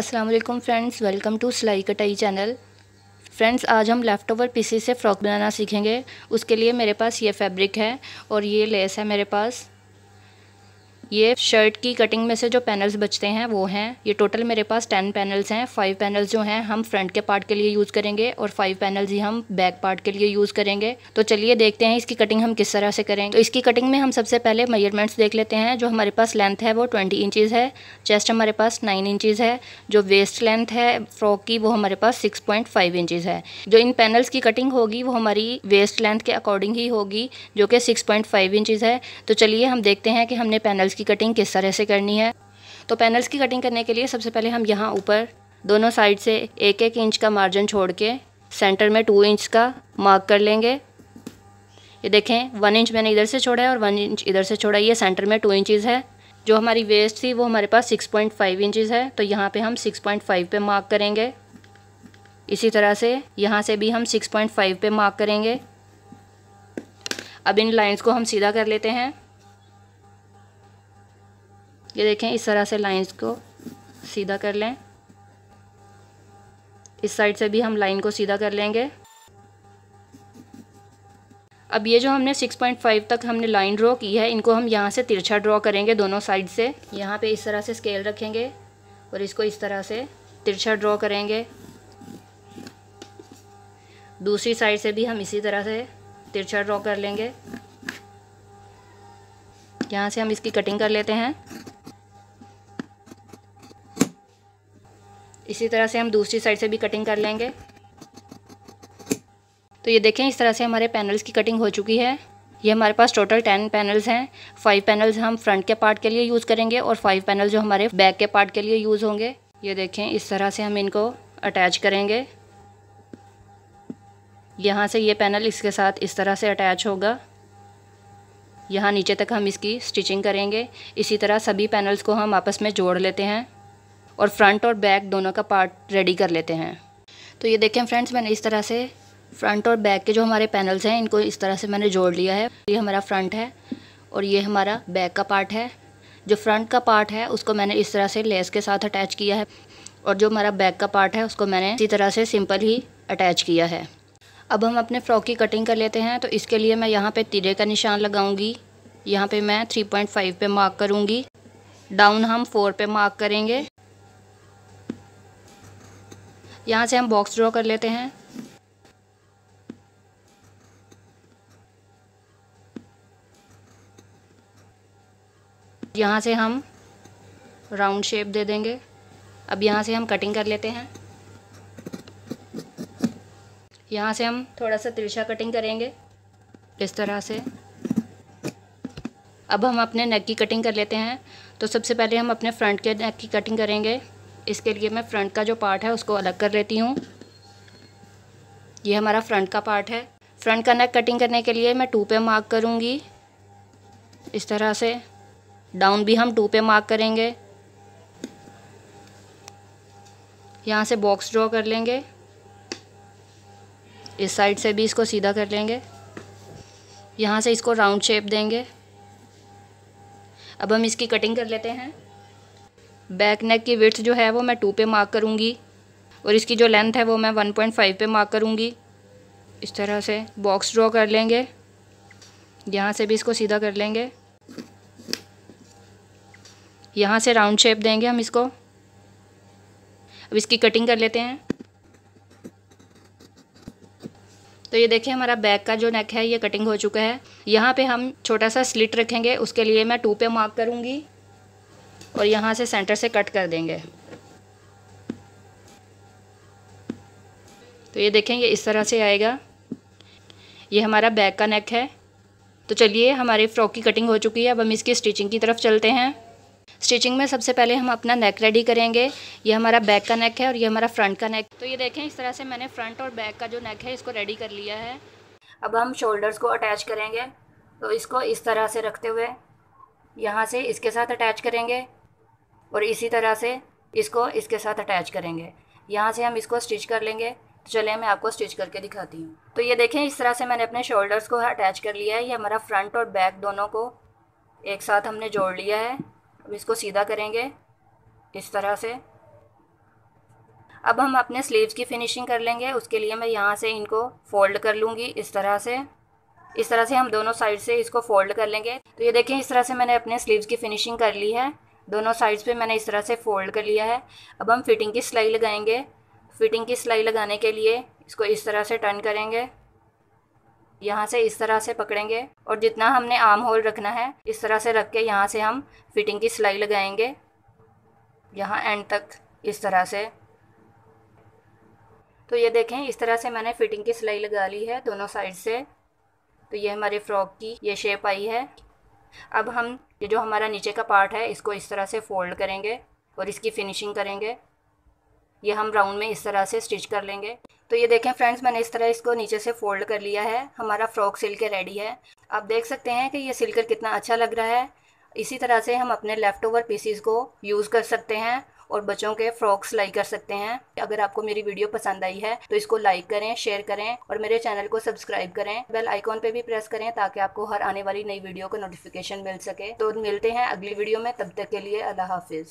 Aslam friends welcome to सिलाई कटाई channel friends आज हम लेफ़्ट ओवर पीसी से फ़्रॉक बनाना सीखेंगे उसके लिए मेरे पास ये फैब्रिक है और ये लेस है मेरे पास ये शर्ट की कटिंग में से जो पैनल्स बचते हैं वो हैं ये टोटल मेरे पास टेन पैनल्स हैं फाइव पैनल्स जो हैं हम फ्रंट के पार्ट के लिए यूज़ करेंगे और फाइव पैनल्स ही हम बैक पार्ट के लिए यूज़ करेंगे तो चलिए देखते हैं इसकी कटिंग हम किस तरह से करेंगे तो इसकी कटिंग में हम सबसे पहले मेजरमेंट्स देख लेते हैं जो हमारे पास लेंथ है वो ट्वेंटी इंचज़ है चेस्ट हमारे पास नाइन इंचज़ है जो वेस्ट लेंथ है फ्रॉक की वो हमारे पास सिक्स पॉइंट फाइव इंचज़ है जो इन पैनल्स की कटिंग होगी वो हमारी वेस्ट लेंथ के अकॉर्डिंग ही होगी जो कि सिक्स पॉइंट फाइव इंचज़ है तो चलिए हम देखते हैं कि हमने पैनल्स की कटिंग किस तरह से करनी है तो पैनल्स की कटिंग करने के लिए सबसे पहले हम यहाँ ऊपर दोनों साइड से एक एक इंच का मार्जिन छोड़ के सेंटर में टू इंच का मार्क कर लेंगे ये देखें वन इंच मैंने इधर से छोड़ा है और वन इंच इधर से छोड़ा ये सेंटर में टू इंचज़ है जो हमारी वेस्ट थी वो हमारे पास सिक्स पॉइंट फाइव इंचज़ है तो यहाँ पे हम सिक्स पॉइंट फाइव पे मार्क करेंगे इसी तरह से यहाँ से भी हम सिक्स पॉइंट फाइव पे मार्क करेंगे अब इन लाइंस को हम सीधा कर लेते हैं ये देखें इस तरह से लाइंस को सीधा कर लें इस साइड से भी हम लाइन को सीधा कर लेंगे अब ये जो हमने 6.5 तक हमने लाइन ड्रॉ की है इनको हम यहाँ से तिरछा ड्रॉ करेंगे दोनों साइड से यहाँ पे इस तरह से स्केल रखेंगे और इसको इस तरह से तिरछा ड्रॉ करेंगे दूसरी साइड से भी हम इसी तरह से तिरछा ड्रॉ कर लेंगे यहाँ से हम इसकी कटिंग कर लेते हैं इसी तरह से हम दूसरी साइड से भी कटिंग कर लेंगे तो ये देखें इस तरह से हमारे पैनल्स की कटिंग हो चुकी है ये हमारे पास टोटल टेन पैनल्स हैं फाइव पैनल्स हम फ्रंट के पार्ट के लिए यूज़ करेंगे और फाइव पैनल जो हमारे बैक के पार्ट के लिए यूज़ होंगे ये देखें इस तरह से हम इनको अटैच करेंगे यहाँ से ये पैनल इसके साथ इस तरह से अटैच होगा यहाँ नीचे तक हम इसकी स्टिचिंग करेंगे इसी तरह सभी पैनल्स को हम आपस में जोड़ लेते हैं और फ्रंट और बैक दोनों का पार्ट रेडी कर लेते हैं तो ये देखें फ्रेंड्स मैंने इस तरह से फ्रंट और बैक के जो हमारे पैनल्स हैं इनको इस तरह से मैंने जोड़ लिया है ये हमारा फ्रंट है और ये हमारा बैक का पार्ट है जो फ्रंट का पार्ट है उसको मैंने इस तरह से लेस के साथ अटैच किया है और जो हमारा बैक का पार्ट है उसको मैंने इसी तरह से सिंपल ही अटैच किया है अब हम अपने फ्रॉक की कटिंग कर लेते हैं तो इसके लिए मैं यहाँ पे तिरे का निशान लगाऊंगी यहाँ पे मैं 3.5 पे मार्क करूँगी डाउन हम 4 पे मार्क करेंगे यहाँ से हम बॉक्स ड्रॉ कर लेते हैं यहाँ से हम राउंड शेप दे देंगे अब यहाँ से हम कटिंग कर लेते हैं यहाँ से हम थोड़ा सा तिरछा कटिंग करेंगे इस तरह से अब हम अपने नेक की कटिंग कर लेते हैं तो सबसे पहले हम अपने फ्रंट के नेक की कटिंग करेंगे इसके लिए मैं फ्रंट का जो पार्ट है उसको अलग कर लेती हूँ ये हमारा फ्रंट का पार्ट है फ्रंट का नेक कटिंग करने के लिए मैं टू पे मार्क करूँगी इस तरह से डाउन भी हम टू पे मार्क करेंगे यहाँ से बॉक्स ड्रॉ कर लेंगे इस साइड से भी इसको सीधा कर लेंगे यहाँ से इसको राउंड शेप देंगे अब हम इसकी कटिंग कर लेते हैं बैक नेक की विड्थ जो है वो मैं टू पे मार्क करूँगी और इसकी जो लेंथ है वो मैं वन पॉइंट फाइव पे मार्क करूँगी इस तरह से बॉक्स ड्रॉ कर लेंगे यहाँ से भी इसको सीधा कर लेंगे यहाँ से राउंड शेप देंगे हम इसको अब इसकी कटिंग कर लेते हैं तो ये देखिए हमारा बैक का जो नेक है ये कटिंग हो चुका है यहाँ पे हम छोटा सा स्लिट रखेंगे उसके लिए मैं टू पे मार्क करूँगी और यहाँ से सेंटर से कट कर देंगे तो ये देखें ये इस तरह से आएगा ये हमारा बैक का नेक है तो चलिए हमारी फ्रॉक की कटिंग हो चुकी है अब हम इसकी स्टिचिंग की तरफ चलते हैं स्टिचिंग में सबसे पहले हम अपना नेक रेडी करेंगे ये हमारा बैक का नेक है और ये हमारा फ्रंट का नेक तो ये देखें इस तरह से मैंने फ्रंट और बैक का जो नेक है इसको रेडी कर लिया है अब हम शोल्डर्स को अटैच करेंगे तो इसको इस तरह से रखते हुए यहाँ से इसके साथ अटैच करेंगे और इसी तरह से इसको इसके साथ अटैच करेंगे यहाँ से हम इसको स्टिच कर लेंगे तो चलिए मैं आपको स्टिच करके दिखाती हूँ तो ये देखें इस तरह से मैंने अपने शोल्डर्स को अटैच कर लिया है ये हमारा फ्रंट और बैक दोनों को एक साथ हमने जोड़ लिया है अब इसको सीधा करेंगे इस तरह से अब हम अपने स्लीव्स की फिनिशिंग कर लेंगे उसके लिए मैं यहाँ से इनको फोल्ड कर लूँगी इस तरह से इस तरह से हम दोनों साइड से इसको फोल्ड कर लेंगे तो ये देखें इस तरह से मैंने अपने स्लीव्स की फिनिशिंग कर ली है दोनों साइड्स पे मैंने इस तरह से फोल्ड कर लिया है अब हम फिटिंग की सिलाई लगाएंगे फिटिंग की सिलाई लगाने के लिए इसको इस तरह से टर्न करेंगे यहाँ से इस तरह से पकड़ेंगे और जितना हमने आर्म होल रखना है इस तरह से रख के यहाँ से हम फिटिंग की सिलाई लगाएंगे यहाँ एंड तक इस तरह से तो ये देखें इस तरह से मैंने फिटिंग की सिलाई लगा ली है दोनों साइड से तो ये हमारे फ्रॉक की ये शेप आई है अब हम ये जो हमारा नीचे का पार्ट है इसको इस तरह से फोल्ड करेंगे और इसकी फिनिशिंग करेंगे ये हम राउंड में इस तरह से स्टिच कर लेंगे तो ये देखें फ्रेंड्स मैंने इस तरह इसको नीचे से फोल्ड कर लिया है हमारा फ्रॉक सिल के रेडी है आप देख सकते हैं कि ये सिलकर कितना अच्छा लग रहा है इसी तरह से हम अपने लेफ़्ट ओवर पीसीज को यूज़ कर सकते हैं और बच्चों के फ्रॉक सिलाई कर सकते हैं अगर आपको मेरी वीडियो पसंद आई है तो इसको लाइक करें शेयर करें और मेरे चैनल को सब्सक्राइब करें बेल आइकॉन पे भी प्रेस करें ताकि आपको हर आने वाली नई वीडियो का नोटिफिकेशन मिल सके तो मिलते हैं अगली वीडियो में तब तक के लिए अल्लाह हाफिज़